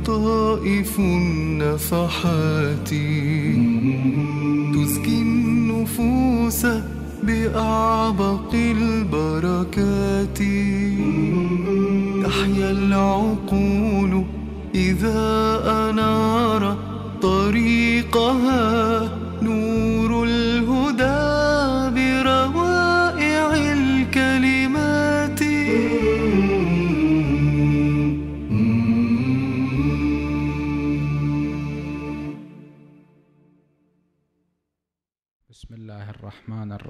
لطائف النفحات تزكي النفوس بأعبق البركات تحيا العقول إذا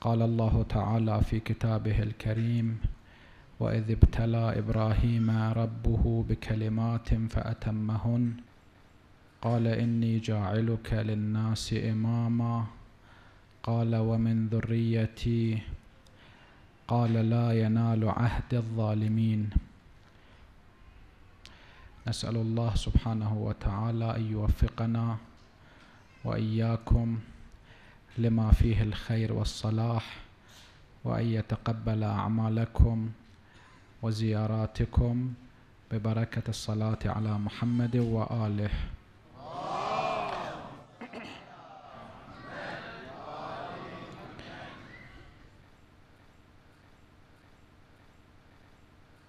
قال الله تعالى في كتابه الكريم واذ ابتلى ابراهيم ربه بكلمات فاتمهن قال اني جاعلك للناس اماما قال ومن ذريتي قال لا ينال عهد الظالمين نسال الله سبحانه وتعالى ان يوفقنا واياكم لما فيه الخير والصلاح وأن يتقبل أعمالكم وزياراتكم ببركة الصلاة على محمد وآله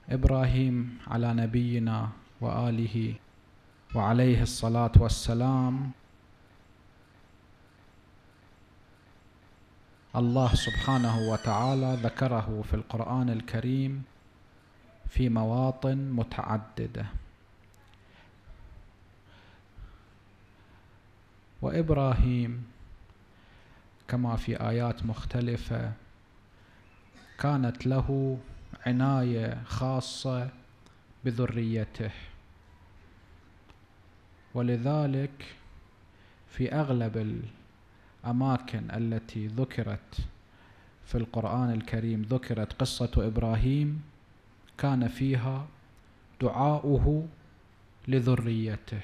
إبراهيم على نبينا وآله وعليه الصلاة والسلام الله سبحانه وتعالى ذكره في القرآن الكريم في مواطن متعددة وإبراهيم كما في آيات مختلفة كانت له عناية خاصة بذريته ولذلك في أغلب الأماكن التي ذكرت في القرآن الكريم ذكرت قصة إبراهيم كان فيها دعاؤه لذريته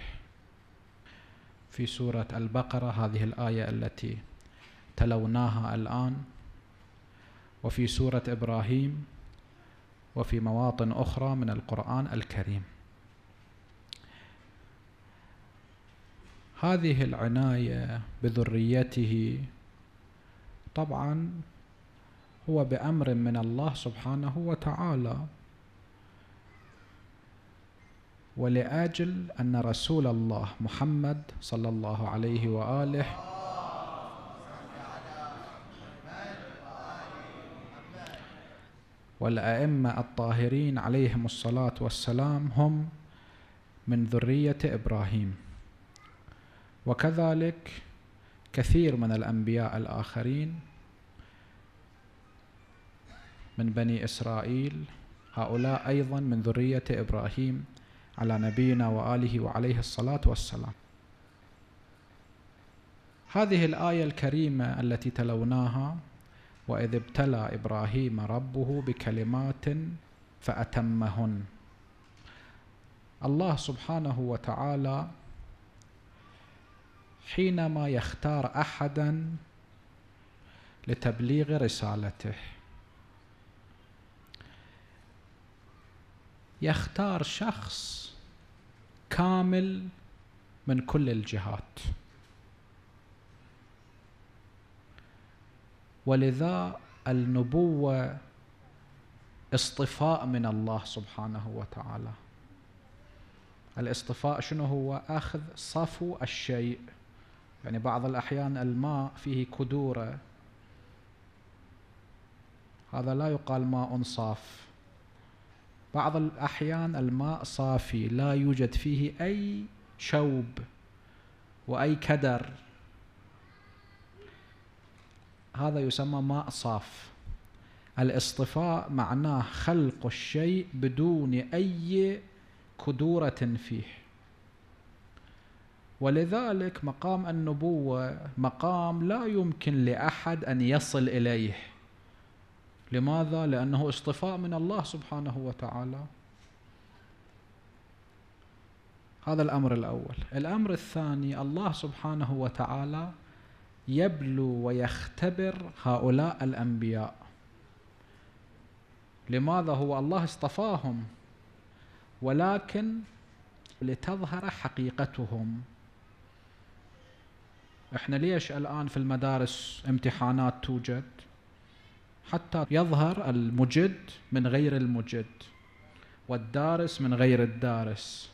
في سورة البقرة هذه الآية التي تلوناها الآن وفي سورة إبراهيم وفي مواطن أخرى من القرآن الكريم هذه العناية بذريته طبعا هو بأمر من الله سبحانه وتعالى ولأجل أن رسول الله محمد صلى الله عليه وآله والأئمة الطاهرين عليهم الصلاة والسلام هم من ذرية إبراهيم وكذلك كثير من الأنبياء الآخرين من بني إسرائيل هؤلاء أيضا من ذرية إبراهيم على نبينا وآله وعليه الصلاة والسلام هذه الآية الكريمة التي تلوناها وإذ ابتلى إبراهيم ربه بكلمات فأتمهن الله سبحانه وتعالى حينما يختار احدا لتبليغ رسالته يختار شخص كامل من كل الجهات ولذا النبوه اصطفاء من الله سبحانه وتعالى الاصطفاء شنو هو اخذ صفو الشيء يعني بعض الأحيان الماء فيه كدورة هذا لا يقال ماء صاف بعض الأحيان الماء صافي لا يوجد فيه أي شوب وأي كدر هذا يسمى ماء صاف الاصطفاء معناه خلق الشيء بدون أي كدورة فيه ولذلك مقام النبوة مقام لا يمكن لأحد أن يصل إليه لماذا؟ لأنه اصطفاء من الله سبحانه وتعالى هذا الأمر الأول الأمر الثاني الله سبحانه وتعالى يبلو ويختبر هؤلاء الأنبياء لماذا هو الله اصطفاهم ولكن لتظهر حقيقتهم احنا ليش الان في المدارس امتحانات توجد حتى يظهر المجد من غير المجد والدارس من غير الدارس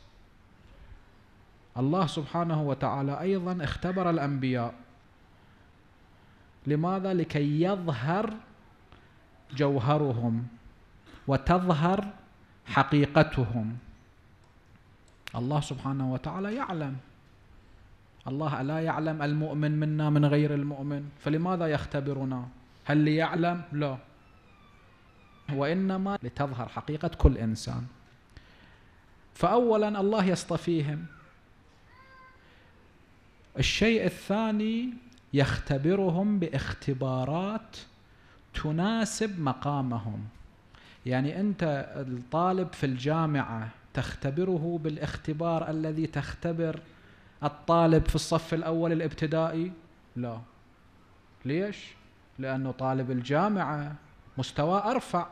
الله سبحانه وتعالى ايضا اختبر الانبياء لماذا لكي يظهر جوهرهم وتظهر حقيقتهم الله سبحانه وتعالى يعلم الله ألا يعلم المؤمن منا من غير المؤمن فلماذا يختبرنا هل ليعلم لا وإنما لتظهر حقيقة كل إنسان فأولا الله يصطفيهم الشيء الثاني يختبرهم باختبارات تناسب مقامهم يعني أنت الطالب في الجامعة تختبره بالاختبار الذي تختبر الطالب في الصف الأول الابتدائي لا ليش؟ لأنه طالب الجامعة مستوى أرفع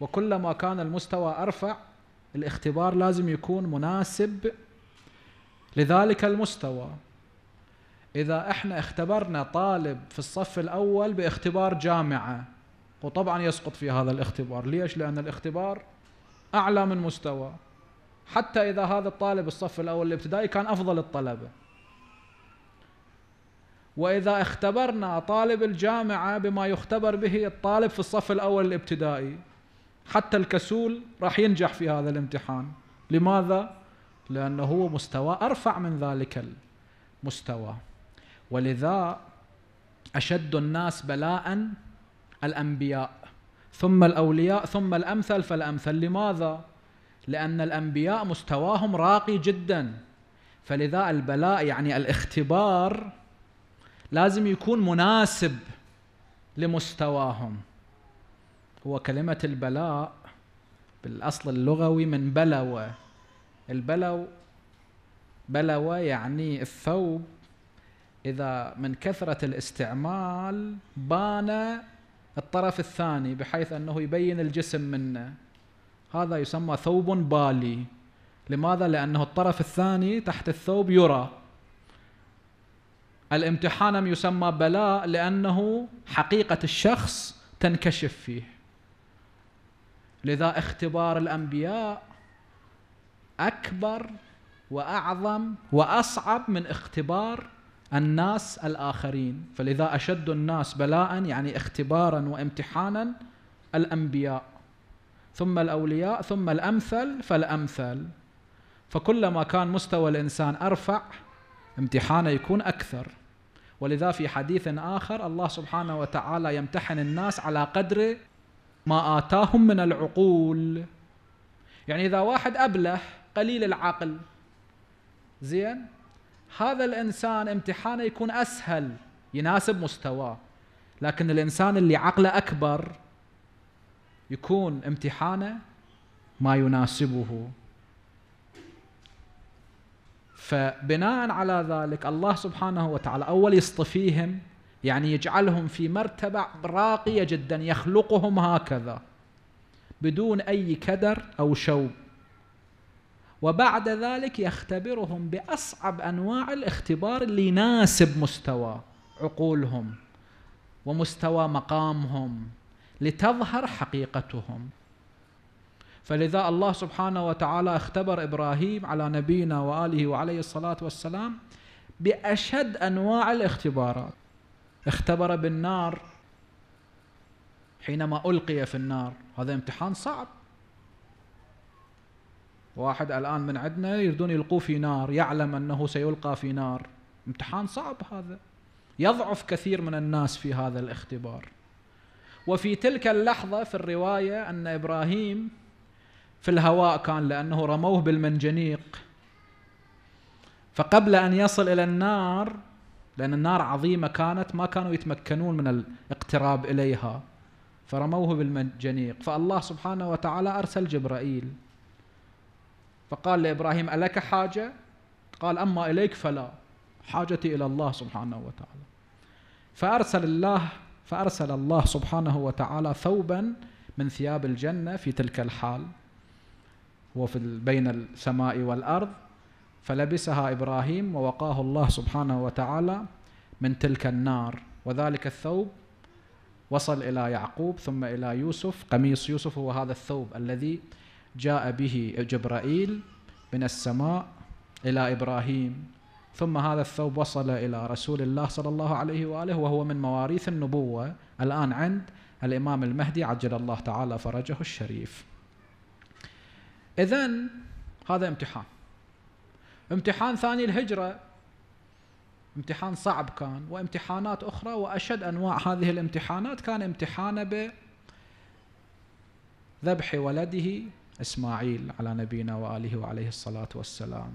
وكلما كان المستوى أرفع الاختبار لازم يكون مناسب لذلك المستوى إذا إحنا اختبرنا طالب في الصف الأول باختبار جامعة وطبعا يسقط في هذا الاختبار ليش؟ لأن الاختبار أعلى من مستوى حتى اذا هذا الطالب الصف الاول الابتدائي كان افضل الطلبه واذا اختبرنا طالب الجامعه بما يختبر به الطالب في الصف الاول الابتدائي حتى الكسول راح ينجح في هذا الامتحان لماذا لانه هو مستوى ارفع من ذلك المستوى ولذا اشد الناس بلاء الانبياء ثم الاولياء ثم الامثل فالامثل لماذا لأن الأنبياء مستواهم راقي جدا فلذا البلاء يعني الاختبار لازم يكون مناسب لمستواهم هو كلمة البلاء بالأصل اللغوي من بلوى البلو بلوى يعني الثوب إذا من كثرة الاستعمال بان الطرف الثاني بحيث أنه يبين الجسم منه هذا يسمى ثوب بالي لماذا؟ لأنه الطرف الثاني تحت الثوب يرى الامتحان يسمى بلاء لأنه حقيقة الشخص تنكشف فيه لذا اختبار الأنبياء أكبر وأعظم وأصعب من اختبار الناس الآخرين فلذا أشد الناس بلاء يعني اختبارا وامتحانا الأنبياء ثم الأولياء ثم الأمثل فالأمثل فكلما كان مستوى الإنسان أرفع امتحانه يكون أكثر ولذا في حديث آخر الله سبحانه وتعالى يمتحن الناس على قدر ما آتاهم من العقول يعني إذا واحد أبله قليل العقل زين هذا الإنسان امتحانه يكون أسهل يناسب مستواه لكن الإنسان اللي عقله أكبر يكون امتحانه ما يناسبه فبناء على ذلك الله سبحانه وتعالى أول يصطفيهم يعني يجعلهم في مرتبة راقية جدا يخلقهم هكذا بدون أي كدر أو شوب وبعد ذلك يختبرهم بأصعب أنواع الاختبار اللي يناسب مستوى عقولهم ومستوى مقامهم لتظهر حقيقتهم فلذا الله سبحانه وتعالى اختبر ابراهيم على نبينا واله وعليه الصلاه والسلام باشد انواع الاختبارات اختبر بالنار حينما القي في النار هذا امتحان صعب واحد الان من عندنا يريدون يلقوه في نار يعلم انه سيلقى في نار امتحان صعب هذا يضعف كثير من الناس في هذا الاختبار وفي تلك اللحظة في الرواية أن إبراهيم في الهواء كان لأنه رموه بالمنجنيق فقبل أن يصل إلى النار لأن النار عظيمة كانت ما كانوا يتمكنون من الاقتراب إليها فرموه بالمنجنيق فالله سبحانه وتعالى أرسل جبرائيل فقال لإبراهيم ألك حاجة؟ قال أما إليك فلا حاجتي إلى الله سبحانه وتعالى فأرسل الله فأرسل الله سبحانه وتعالى ثوبا من ثياب الجنة في تلك الحال وفي بين السماء والأرض فلبسها إبراهيم ووقاه الله سبحانه وتعالى من تلك النار وذلك الثوب وصل إلى يعقوب ثم إلى يوسف قميص يوسف هو هذا الثوب الذي جاء به جبرائيل من السماء إلى إبراهيم ثم هذا الثوب وصل إلى رسول الله صلى الله عليه وآله وهو من مواريث النبوة الآن عند الإمام المهدي عجل الله تعالى فرجه الشريف إذا هذا امتحان امتحان ثاني الهجرة امتحان صعب كان وامتحانات أخرى وأشد أنواع هذه الامتحانات كان امتحانه بذبح ولده إسماعيل على نبينا وآله وعليه الصلاة والسلام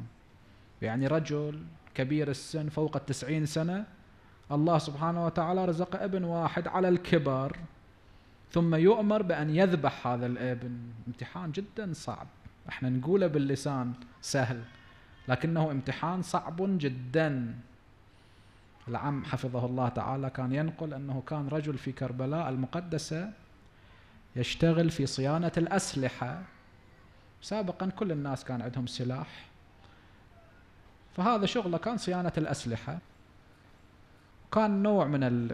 يعني رجل كبير السن فوق التسعين سنة الله سبحانه وتعالى رزق ابن واحد على الكبر ثم يؤمر بأن يذبح هذا الابن امتحان جدا صعب احنا نقوله باللسان سهل لكنه امتحان صعب جدا العم حفظه الله تعالى كان ينقل أنه كان رجل في كربلاء المقدسة يشتغل في صيانة الأسلحة سابقا كل الناس كان عندهم سلاح فهذا شغله كان صيانة الأسلحة كان نوع من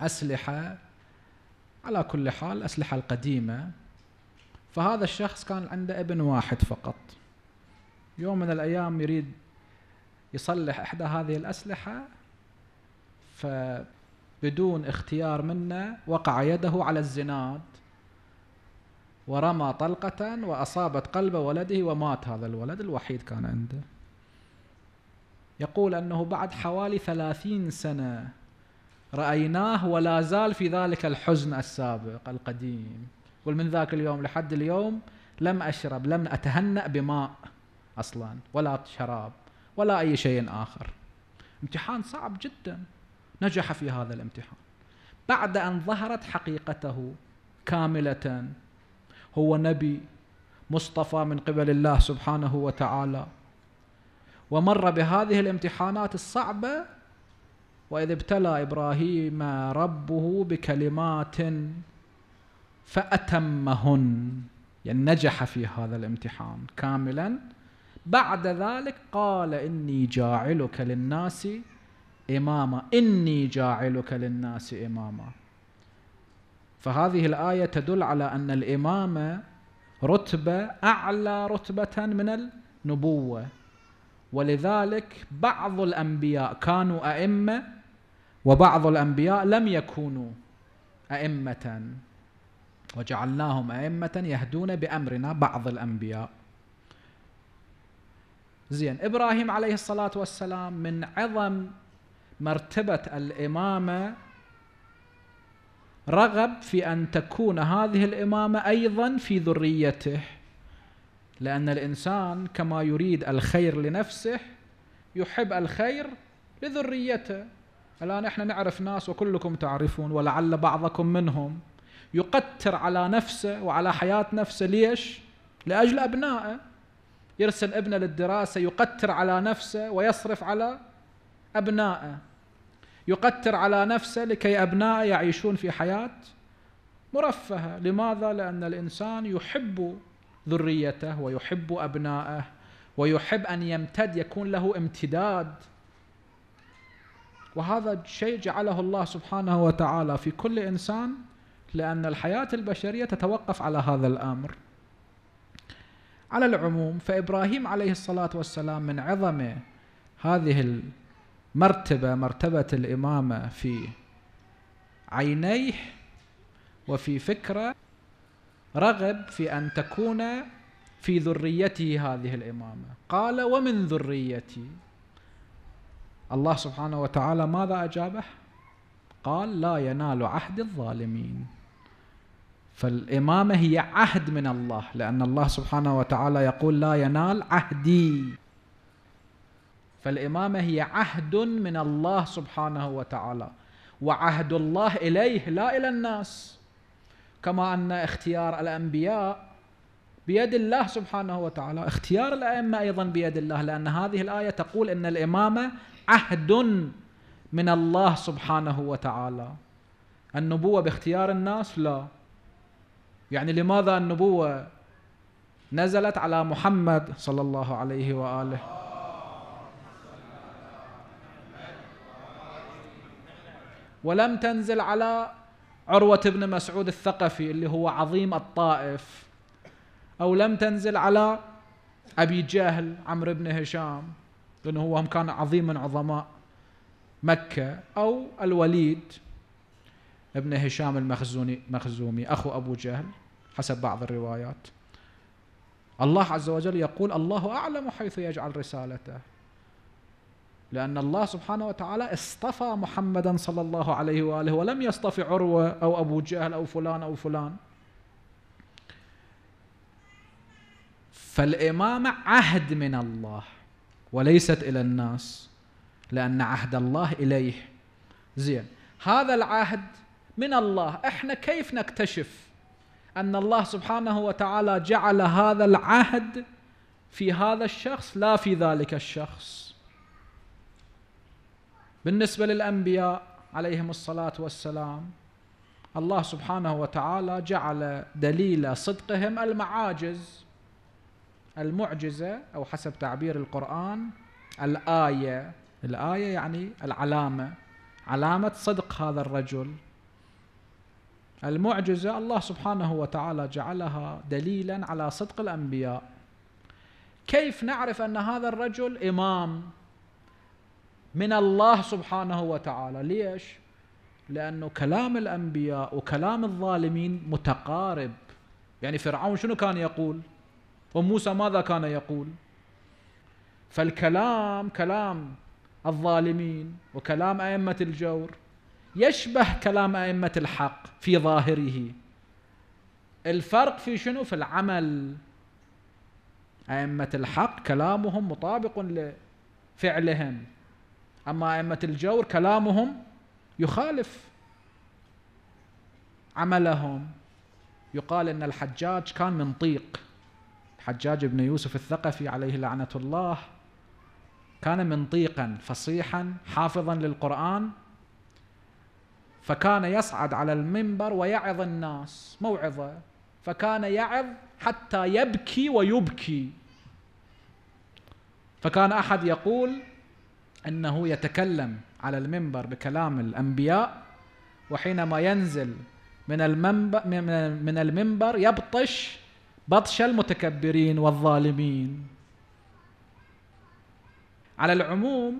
الأسلحة على كل حال أسلحة القديمة فهذا الشخص كان عنده ابن واحد فقط يوم من الأيام يريد يصلح إحدى هذه الأسلحة فبدون اختيار منه وقع يده على الزناد ورمى طلقة وأصابت قلب ولده ومات هذا الولد الوحيد كان عنده يقول أنه بعد حوالي ثلاثين سنة رأيناه ولا زال في ذلك الحزن السابق القديم يقول من ذاك اليوم لحد اليوم لم أشرب لم أتهنأ بماء أصلا ولا شراب ولا أي شيء آخر امتحان صعب جدا نجح في هذا الامتحان بعد أن ظهرت حقيقته كاملة هو نبي مصطفى من قبل الله سبحانه وتعالى ومر بهذه الامتحانات الصعبة وإذ ابتلى إبراهيم ربه بكلمات فأتمهن يعني نجح في هذا الامتحان كاملا بعد ذلك قال إني جاعلك للناس إماما إني جاعلك للناس إماما فهذه الآية تدل على أن الإمامة رتبة أعلى رتبة من النبوة ولذلك بعض الأنبياء كانوا أئمة وبعض الأنبياء لم يكونوا أئمة وجعلناهم أئمة يهدون بأمرنا بعض الأنبياء زين إبراهيم عليه الصلاة والسلام من عظم مرتبة الإمامة رغب في أن تكون هذه الإمامة أيضا في ذريته لأن الإنسان كما يريد الخير لنفسه يحب الخير لذريته الآن احنا نعرف ناس وكلكم تعرفون ولعل بعضكم منهم يقتر على نفسه وعلى حياة نفسه ليش؟ لأجل أبنائه يرسل ابنه للدراسة يقتر على نفسه ويصرف على أبنائه يقتر على نفسه لكي أبنائه يعيشون في حياة مرفهة لماذا؟ لأن الإنسان يحب ذريته ويحب أبنائه ويحب أن يمتد يكون له امتداد وهذا شيء جعله الله سبحانه وتعالى في كل إنسان لأن الحياة البشرية تتوقف على هذا الأمر على العموم فإبراهيم عليه الصلاة والسلام من عظم هذه المرتبة مرتبة الإمامة في عينيه وفي فكره رغب في أن تكون في ذريته هذه الإمامة قال ومن ذريتي الله سبحانه وتعالى ماذا أجابه قال لا ينال عهد الظالمين فالإمامة هي عهد من الله لأن الله سبحانه وتعالى يقول لا ينال عهدي فالإمامة هي عهد من الله سبحانه وتعالى وعهد الله إليه لا إلى الناس كما أن اختيار الأنبياء بيد الله سبحانه وتعالى اختيار الأئمة أيضا بيد الله لأن هذه الآية تقول أن الإمامة عهد من الله سبحانه وتعالى النبوة باختيار الناس لا يعني لماذا النبوة نزلت على محمد صلى الله عليه وآله ولم تنزل على عروة بن مسعود الثقفي اللي هو عظيم الطائف أو لم تنزل على أبي جهل عمرو بن هشام لأنه هو هم كان عظيم من عظماء مكة أو الوليد ابن هشام المخزوني مخزومي أخو أبو جهل حسب بعض الروايات الله عز وجل يقول الله أعلم حيث يجعل رسالته لأن الله سبحانه وتعالى اصطفى محمدا صلى الله عليه وآله ولم يصطفي عروة أو أبو جهل أو فلان أو فلان فالإمامة عهد من الله وليست إلى الناس لأن عهد الله إليه زين هذا العهد من الله احنا كيف نكتشف أن الله سبحانه وتعالى جعل هذا العهد في هذا الشخص لا في ذلك الشخص بالنسبة للأنبياء عليهم الصلاة والسلام الله سبحانه وتعالى جعل دليل صدقهم المعاجز المعجزة أو حسب تعبير القرآن الآية الآية يعني العلامة علامة صدق هذا الرجل المعجزة الله سبحانه وتعالى جعلها دليلا على صدق الأنبياء كيف نعرف أن هذا الرجل إمام من الله سبحانه وتعالى ليش لأنه كلام الأنبياء وكلام الظالمين متقارب يعني فرعون شنو كان يقول وموسى ماذا كان يقول فالكلام كلام الظالمين وكلام أئمة الجور يشبه كلام أئمة الحق في ظاهره الفرق في شنو في العمل أئمة الحق كلامهم مطابق لفعلهم أما أئمة الجور كلامهم يخالف عملهم يقال أن الحجاج كان من طيق الحجاج بن يوسف الثقفي عليه لعنة الله كان منطيقا فصيحا حافظا للقرآن فكان يصعد على المنبر ويعظ الناس موعظة فكان يعظ حتى يبكي ويبكي فكان أحد يقول أنه يتكلم على المنبر بكلام الأنبياء وحينما ينزل من المنبر من المنبر يبطش بطش المتكبرين والظالمين على العموم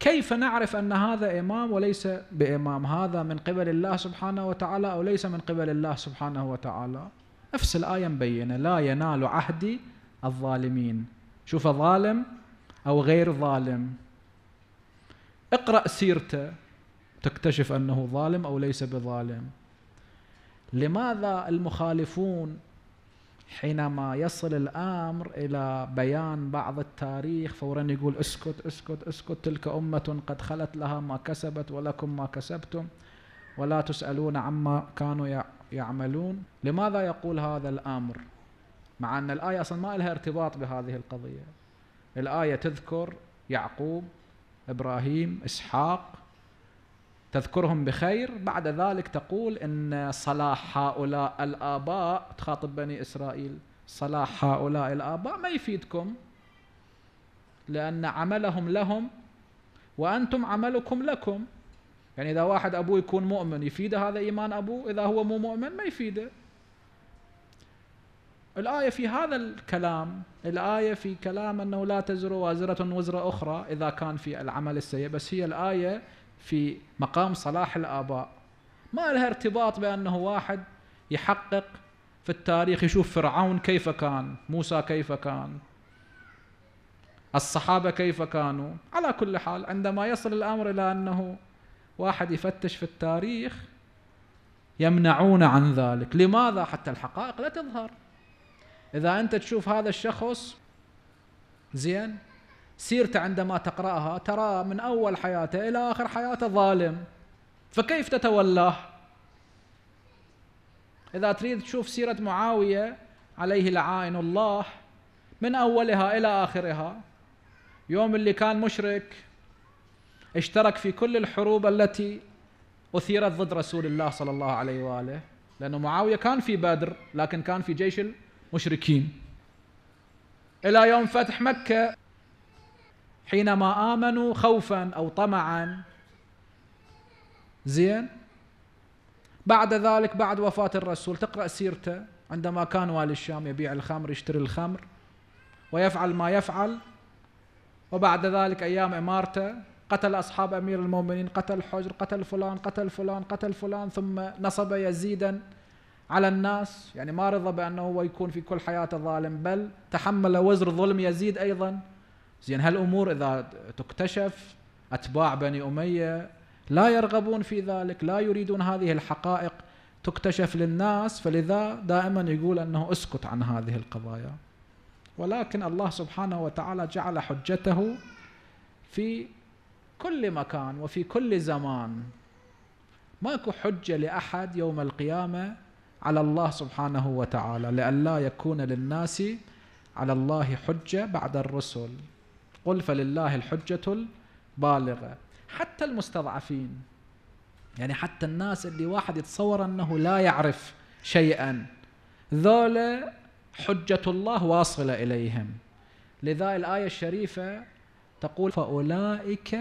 كيف نعرف ان هذا امام وليس بامام هذا من قبل الله سبحانه وتعالى او ليس من قبل الله سبحانه وتعالى نفس الايه مبينه لا ينال عهدي الظالمين شوف ظالم او غير ظالم اقرأ سيرته تكتشف أنه ظالم أو ليس بظالم لماذا المخالفون حينما يصل الامر الى بيان بعض التاريخ فورا يقول اسكت اسكت اسكت تلك امه قد خلت لها ما كسبت ولكم ما كسبتم ولا تسالون عما كانوا يعملون لماذا يقول هذا الامر مع ان الايه اصلا ما لها ارتباط بهذه القضيه الايه تذكر يعقوب ابراهيم اسحاق تذكرهم بخير بعد ذلك تقول ان صلاح هؤلاء الاباء تخاطب بني اسرائيل صلاح هؤلاء الاباء ما يفيدكم لان عملهم لهم وانتم عملكم لكم يعني اذا واحد ابوه يكون مؤمن يفيده هذا ايمان ابوه اذا هو مو مؤمن ما يفيده الآية في هذا الكلام الآية في كلام أنه لا تزر وازرة وزر أخرى إذا كان في العمل السيء بس هي الآية في مقام صلاح الآباء ما لها ارتباط بأنه واحد يحقق في التاريخ يشوف فرعون كيف كان موسى كيف كان الصحابة كيف كانوا على كل حال عندما يصل الأمر إلى أنه واحد يفتش في التاريخ يمنعون عن ذلك لماذا حتى الحقائق لا تظهر إذا أنت تشوف هذا الشخص زين سيرته عندما تقرأها ترى من أول حياته إلى آخر حياته ظالم فكيف تتولاه إذا تريد تشوف سيرة معاوية عليه لعائن الله من أولها إلى آخرها يوم اللي كان مشرك اشترك في كل الحروب التي أثيرت ضد رسول الله صلى الله عليه وآله لأنه معاوية كان في بدر لكن كان في جيش مشركين إلى يوم فتح مكة حينما آمنوا خوفا أو طمعا زين بعد ذلك بعد وفاة الرسول تقرأ سيرته عندما كان والي الشام يبيع الخمر يشتري الخمر ويفعل ما يفعل وبعد ذلك أيام إمارته قتل أصحاب أمير المؤمنين قتل حجر قتل فلان قتل فلان قتل فلان ثم نصب يزيدا على الناس يعني ما رضى بأنه هو يكون في كل حياته ظالم بل تحمل وزر ظلم يزيد أيضا زين هالأمور إذا تكتشف أتباع بني أمية لا يرغبون في ذلك لا يريدون هذه الحقائق تكتشف للناس فلذا دائما يقول أنه اسكت عن هذه القضايا ولكن الله سبحانه وتعالى جعل حجته في كل مكان وفي كل زمان ماكو حجة لأحد يوم القيامة على الله سبحانه وتعالى لئلا يكون للناس على الله حجة بعد الرسل قل فلله الحجة البالغة حتى المستضعفين يعني حتى الناس اللي واحد يتصور أنه لا يعرف شيئا ذولا حجة الله واصلة إليهم لذا الآية الشريفة تقول فأولئك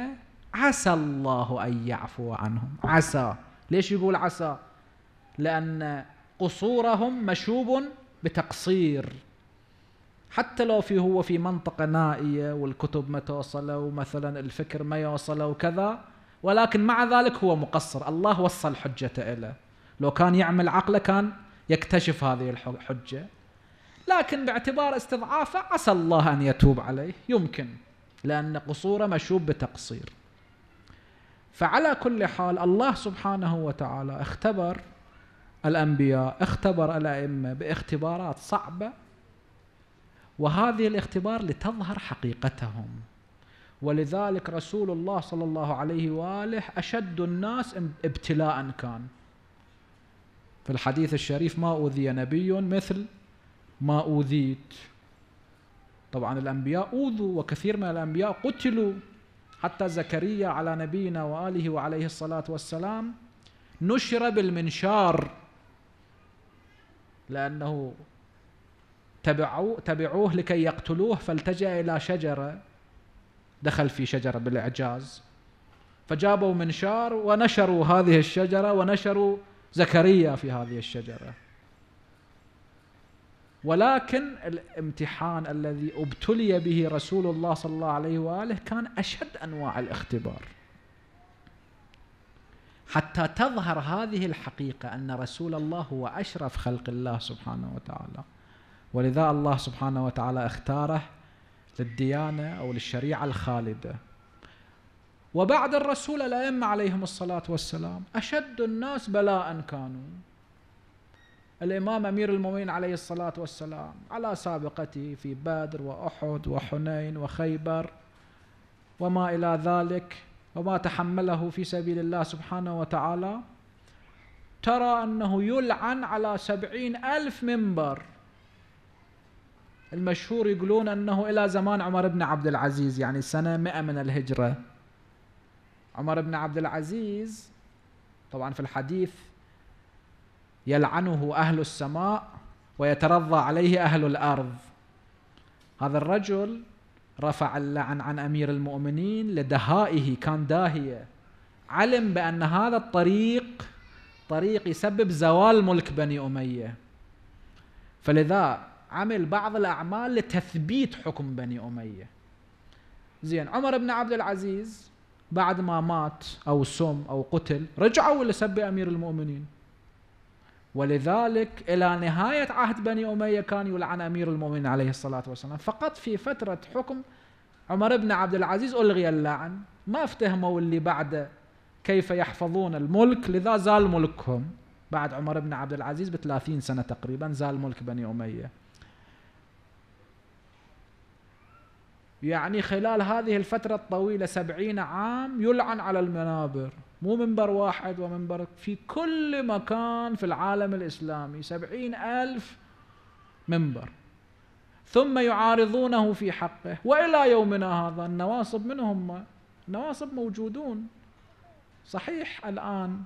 عسى الله أن يعفو عنهم عسى ليش يقول عسى لأن قصورهم مشوب بتقصير حتى لو في هو في منطقة نائية والكتب ما توصل ومثلا الفكر ما يوصله وكذا ولكن مع ذلك هو مقصر الله وصل حجته إليه لو كان يعمل عقله كان يكتشف هذه الحجة لكن باعتبار استضعافه عسى الله أن يتوب عليه يمكن لأن قصوره مشوب بتقصير فعلى كل حال الله سبحانه وتعالى اختبر الأنبياء اختبر الأئمة باختبارات صعبة وهذه الاختبار لتظهر حقيقتهم ولذلك رسول الله صلى الله عليه وآله أشد الناس ابتلاء كان في الحديث الشريف ما أوذي نبي مثل ما أوذيت طبعا الأنبياء أوذوا وكثير من الأنبياء قتلوا حتى زكريا على نبينا وآله وعليه الصلاة والسلام نشر بالمنشار لأنه تبعوه, تبعوه لكي يقتلوه فالتجأ إلى شجرة دخل في شجرة بالإعجاز فجابوا منشار ونشروا هذه الشجرة ونشروا زكريا في هذه الشجرة ولكن الامتحان الذي ابتلي به رسول الله صلى الله عليه واله كان اشد انواع الاختبار حتى تظهر هذه الحقيقة أن رسول الله هو أشرف خلق الله سبحانه وتعالى ولذا الله سبحانه وتعالى اختاره للديانة أو للشريعة الخالدة وبعد الرسول الأئمة عليهم الصلاة والسلام أشد الناس بلاء كانوا الإمام أمير المؤمنين عليه الصلاة والسلام على سابقته في بدر وأحد وحنين وخيبر وما إلى ذلك وما تحمله في سبيل الله سبحانه وتعالى ترى أنه يلعن على سبعين ألف منبر المشهور يقولون أنه إلى زمان عمر بن عبد العزيز يعني سنة مئة من الهجرة عمر بن عبد العزيز طبعا في الحديث يلعنه أهل السماء ويترضى عليه أهل الأرض هذا الرجل رفع اللعن عن أمير المؤمنين لدهائه كان داهية علم بأن هذا الطريق طريق يسبب زوال ملك بني أمية فلذا عمل بعض الأعمال لتثبيت حكم بني أمية زين عمر بن عبد العزيز بعد ما مات أو سم أو قتل رجعوا لسب أمير المؤمنين ولذلك إلى نهاية عهد بني أمية كان يلعن أمير المؤمنين عليه الصلاة والسلام فقط في فترة حكم عمر بن عبد العزيز ألغي اللعن ما افتهموا اللي بعده كيف يحفظون الملك لذا زال ملكهم بعد عمر بن عبد العزيز بثلاثين سنة تقريبا زال ملك بني أمية يعني خلال هذه الفترة الطويلة سبعين عام يلعن على المنابر مو منبر واحد ومنبر في كل مكان في العالم الإسلامي سبعين ألف منبر ثم يعارضونه في حقه وإلى يومنا هذا النواصب من هم النواصب موجودون صحيح الآن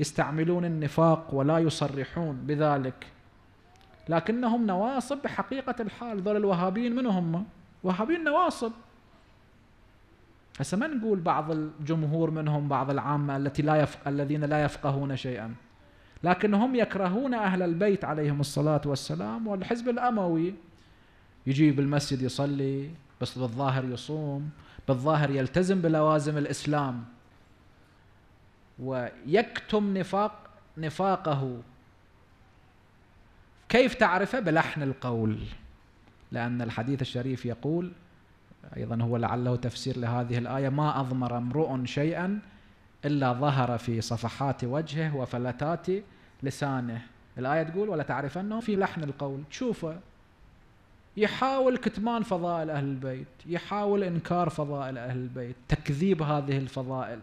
يستعملون النفاق ولا يصرحون بذلك لكنهم نواصب بحقيقة الحال ذول الوهابيين من هم؟ وهابيلنا واصل هسه ما نقول بعض الجمهور منهم بعض العامة التي لا يفق... الذين لا يفقهون شيئا لكنهم يكرهون أهل البيت عليهم الصلاة والسلام والحزب الأموي يجي بالمسجد يصلي بس بالظاهر يصوم بالظاهر يلتزم بلوازم الإسلام ويكتم نفاق نفاقه كيف تعرفه بلحن القول لأن الحديث الشريف يقول أيضا هو لعله تفسير لهذه الآية ما أضمر امرؤ شيئا إلا ظهر في صفحات وجهه وفلتات لسانه الآية تقول ولا أنه في لحن القول تشوفه يحاول كتمان فضائل أهل البيت يحاول إنكار فضائل أهل البيت تكذيب هذه الفضائل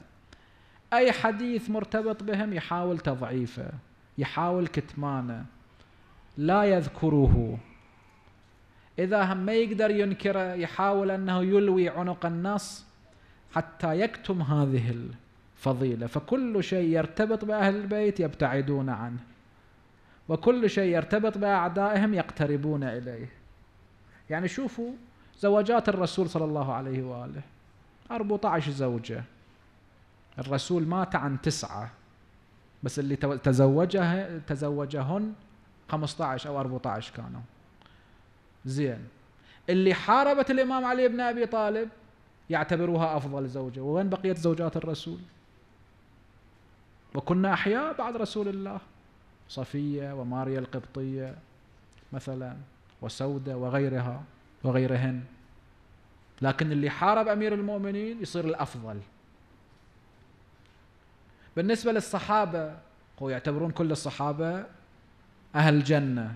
أي حديث مرتبط بهم يحاول تضعيفه يحاول كتمانه لا يذكره إذا هم ما يقدر ينكره يحاول أنه يلوي عنق النص حتى يكتم هذه الفضيلة فكل شيء يرتبط بأهل البيت يبتعدون عنه وكل شيء يرتبط بأعدائهم يقتربون إليه يعني شوفوا زوجات الرسول صلى الله عليه وآله 14 زوجة الرسول مات عن تسعة بس اللي تزوجها تزوجهن 15 أو 14 كانوا زين اللي حاربت الامام علي بن ابي طالب يعتبروها افضل زوجه وين بقيه زوجات الرسول وكنا احياء بعد رسول الله صفيه وماريا القبطيه مثلا وسوده وغيرها وغيرهن لكن اللي حارب امير المؤمنين يصير الافضل بالنسبه للصحابه هو يعتبرون كل الصحابه اهل جنه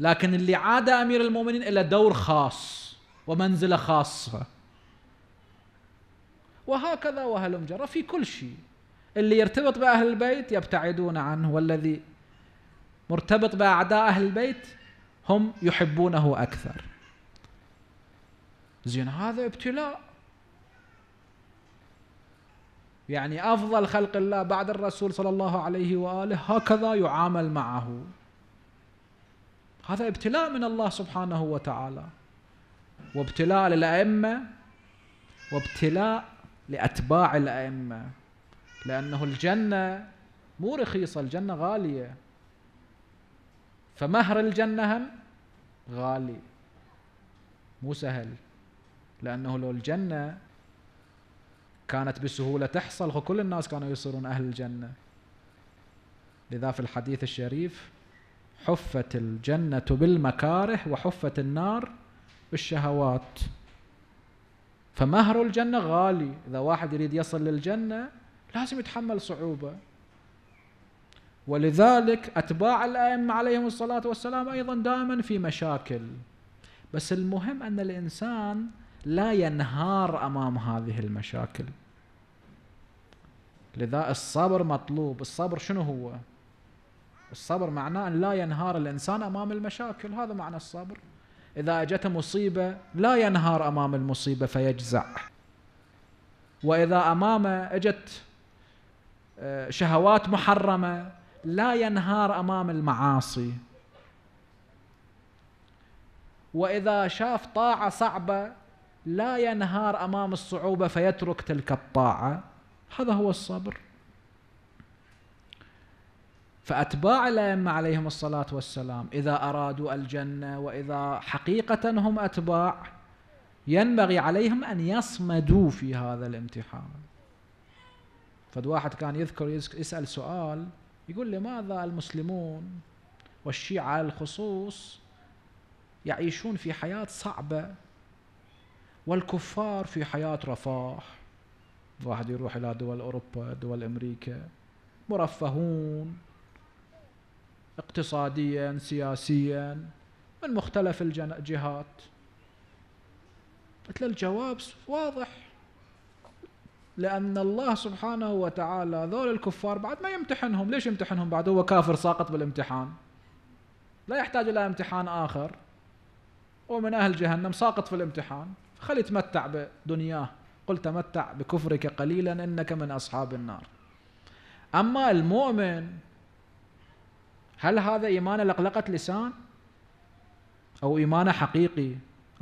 لكن اللي عاد امير المؤمنين له دور خاص ومنزله خاصه وهكذا وهلم جرى في كل شيء اللي يرتبط باهل البيت يبتعدون عنه والذي مرتبط باعداء اهل البيت هم يحبونه اكثر زين هذا ابتلاء يعني افضل خلق الله بعد الرسول صلى الله عليه واله هكذا يعامل معه هذا ابتلاء من الله سبحانه وتعالى وابتلاء للأئمة وابتلاء لأتباع الأئمة لأنه الجنة مو رخيصة الجنة غالية فمهر الجنة هم غالي مو سهل لأنه لو الجنة كانت بسهولة تحصل كل الناس كانوا يصيرون أهل الجنة لذا في الحديث الشريف حفت الجنة بالمكاره وحفت النار بالشهوات فمهر الجنة غالي إذا واحد يريد يصل للجنة لازم يتحمل صعوبة ولذلك أتباع الأئمة عليهم الصلاة والسلام أيضا دائما في مشاكل بس المهم أن الإنسان لا ينهار أمام هذه المشاكل لذا الصبر مطلوب الصبر شنو هو؟ الصبر معناه أن لا ينهار الإنسان أمام المشاكل هذا معنى الصبر إذا أجته مصيبة لا ينهار أمام المصيبة فيجزع وإذا أمامه أجت آه، شهوات محرمة لا ينهار أمام المعاصي وإذا شاف طاعة صعبة لا ينهار أمام الصعوبة فيترك تلك الطاعة هذا هو الصبر فأتباع الأئمة عليهم الصلاة والسلام إذا أرادوا الجنة وإذا حقيقة هم أتباع ينبغي عليهم أن يصمدوا في هذا الامتحان فد واحد كان يذكر يسأل سؤال يقول لماذا المسلمون والشيعة على الخصوص يعيشون في حياة صعبة والكفار في حياة رفاه واحد يروح إلى دول أوروبا دول أمريكا مرفهون اقتصاديا سياسيا من مختلف الجهات قلت له الجواب واضح لأن الله سبحانه وتعالى ذول الكفار بعد ما يمتحنهم ليش يمتحنهم بعد هو كافر ساقط بالامتحان لا يحتاج إلى امتحان آخر ومن أهل جهنم ساقط في الامتحان خلي يتمتع بدنياه قل تمتع بكفرك قليلا إنك من أصحاب النار أما المؤمن هل هذا إيمانه لقلقة لسان أو إيمانه حقيقي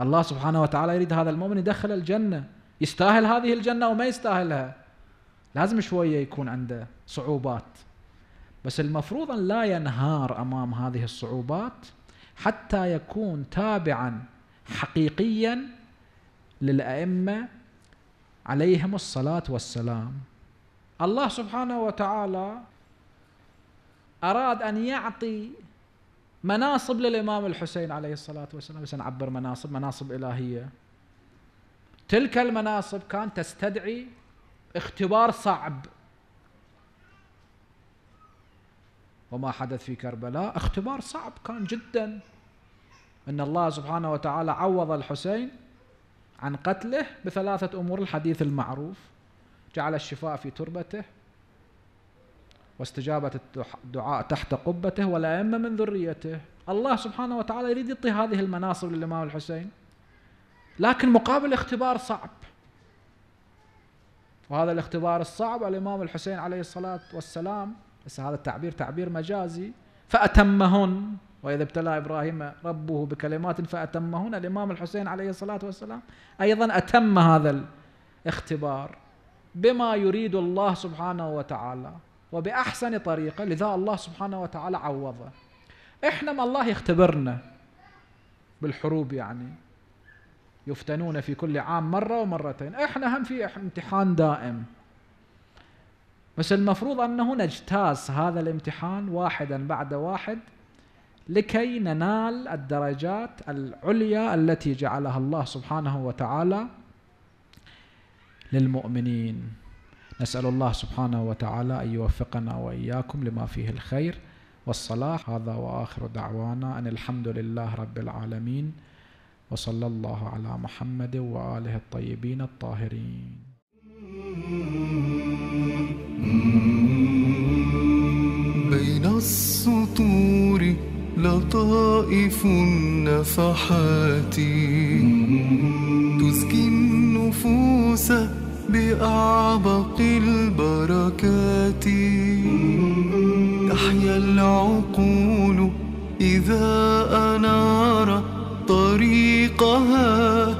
الله سبحانه وتعالى يريد هذا المؤمن يدخل الجنة يستاهل هذه الجنة وما يستاهلها لازم شوية يكون عنده صعوبات بس المفروض أن لا ينهار أمام هذه الصعوبات حتى يكون تابعا حقيقيا للأئمة عليهم الصلاة والسلام الله سبحانه وتعالى أراد أن يعطي مناصب للإمام الحسين عليه الصلاة والسلام بس نعبر مناصب مناصب إلهية تلك المناصب كان تستدعي اختبار صعب وما حدث في كربلاء اختبار صعب كان جدا ان الله سبحانه وتعالى عوض الحسين عن قتله بثلاثه امور الحديث المعروف جعل الشفاء في تربته واستجابة الدعاء تحت قبته والأئمة من ذريته الله سبحانه وتعالى يريد يعطي هذه المناصب للإمام الحسين لكن مقابل اختبار صعب وهذا الاختبار الصعب الإمام الحسين عليه الصلاة والسلام بس هذا التعبير تعبير مجازي فأتمهن وإذا ابتلى إبراهيم ربه بكلمات فأتمهن الإمام الحسين عليه الصلاة والسلام أيضا أتم هذا الاختبار بما يريد الله سبحانه وتعالى وبأحسن طريقة لذا الله سبحانه وتعالى عوضه إحنا ما الله يختبرنا بالحروب يعني يفتنون في كل عام مرة ومرتين إحنا هم في امتحان دائم بس المفروض أنه نجتاز هذا الامتحان واحدا بعد واحد لكي ننال الدرجات العليا التي جعلها الله سبحانه وتعالى للمؤمنين نسأل الله سبحانه وتعالى أن يوفقنا وإياكم لما فيه الخير والصلاح هذا وآخر دعوانا أن الحمد لله رب العالمين وصلى الله على محمد وآله الطيبين الطاهرين بين السطور لطائف النفحات تزكي النفوس بأعبق البركات تحيا العقول إذا أنار طريقها